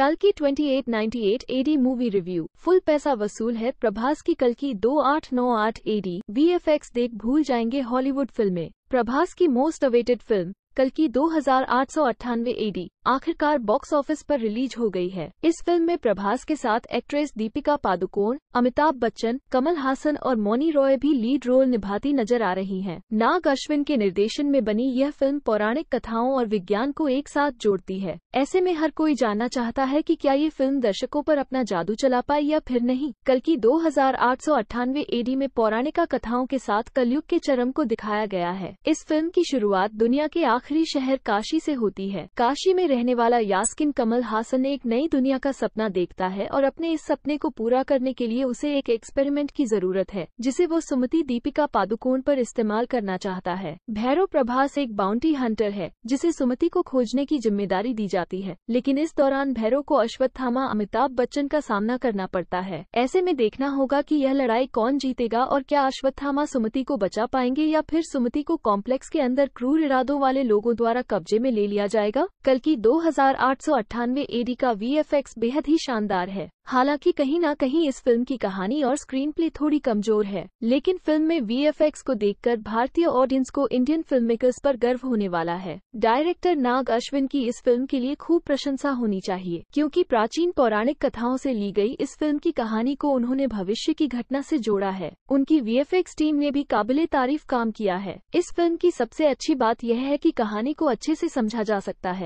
कल की 2898 AD movie review full पैसा वसूल है प्रभास की कल की 2898 एडी वीएफएक्स देख भूल जाएंगे हॉलीवुड फिल्में प्रभास की मोस्ट अवेटेड फिल्म कल की दो हजार आठ सौ अट्ठानवे एडी आखिरकार बॉक्स ऑफिस पर रिलीज हो गई है इस फिल्म में प्रभास के साथ एक्ट्रेस दीपिका पादुकोण अमिताभ बच्चन कमल हासन और मोनी रॉय भी लीड रोल निभाती नजर आ रही हैं। नाग अश्विन के निर्देशन में बनी यह फिल्म पौराणिक कथाओं और विज्ञान को एक साथ जोड़ती है ऐसे में हर कोई जानना चाहता है की क्या ये फिल्म दर्शकों आरोप अपना जादू चला पाई या फिर नहीं कल की दो एडी में पौराणिका कथाओं के साथ कलयुग के चरम को दिखाया गया है इस फिल्म की शुरुआत दुनिया के आखिर आखिरी शहर काशी से होती है काशी में रहने वाला यास्किन कमल हासन एक नई दुनिया का सपना देखता है और अपने इस सपने को पूरा करने के लिए उसे एक एक्सपेरिमेंट की जरूरत है जिसे वो सुमति दीपिका पादुकोण पर इस्तेमाल करना चाहता है भैरव प्रभास एक बाउंटी हंटर है जिसे सुमति को खोजने की जिम्मेदारी दी जाती है लेकिन इस दौरान भैरव को अश्वत्थामा अमिताभ बच्चन का सामना करना पड़ता है ऐसे में देखना होगा की यह लड़ाई कौन जीतेगा और क्या अश्वत्थामा सुमति को बचा पाएंगे या फिर सुमति को कॉम्प्लेक्स के अंदर क्रूर इरादों वाले लोग लोगों द्वारा कब्जे में ले लिया जाएगा कल की दो एडी का वी बेहद ही शानदार है हालांकि कहीं ना कहीं इस फिल्म की कहानी और स्क्रीन प्ले थोड़ी कमजोर है लेकिन फिल्म में वी को देखकर भारतीय ऑडियंस को इंडियन फिल्म मेकर्स आरोप गर्व होने वाला है डायरेक्टर नाग अश्विन की इस फिल्म के लिए खूब प्रशंसा होनी चाहिए क्योंकि प्राचीन पौराणिक कथाओं से ली गई इस फिल्म की कहानी को उन्होंने भविष्य की घटना से जोड़ा है उनकी वी टीम ने भी काबिले तारीफ काम किया है इस फिल्म की सबसे अच्छी बात यह है की कहानी को अच्छे से समझा जा सकता है